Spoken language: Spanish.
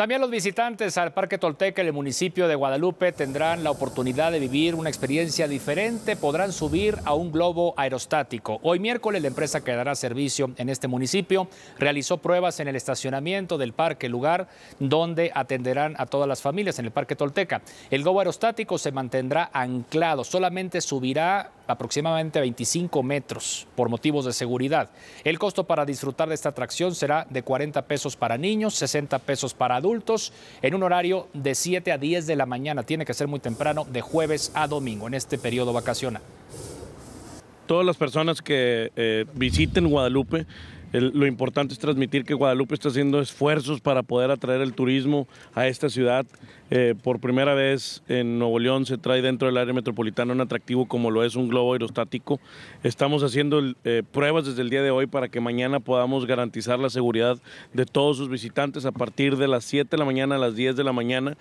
También los visitantes al Parque Tolteca en el municipio de Guadalupe tendrán la oportunidad de vivir una experiencia diferente, podrán subir a un globo aerostático. Hoy miércoles la empresa que dará servicio en este municipio realizó pruebas en el estacionamiento del parque, lugar donde atenderán a todas las familias en el Parque Tolteca. El globo aerostático se mantendrá anclado, solamente subirá aproximadamente 25 metros por motivos de seguridad. El costo para disfrutar de esta atracción será de 40 pesos para niños, 60 pesos para adultos en un horario de 7 a 10 de la mañana. Tiene que ser muy temprano, de jueves a domingo, en este periodo vacacional. Todas las personas que eh, visiten Guadalupe lo importante es transmitir que Guadalupe está haciendo esfuerzos para poder atraer el turismo a esta ciudad. Eh, por primera vez en Nuevo León se trae dentro del área metropolitana un atractivo como lo es un globo aerostático. Estamos haciendo eh, pruebas desde el día de hoy para que mañana podamos garantizar la seguridad de todos sus visitantes a partir de las 7 de la mañana a las 10 de la mañana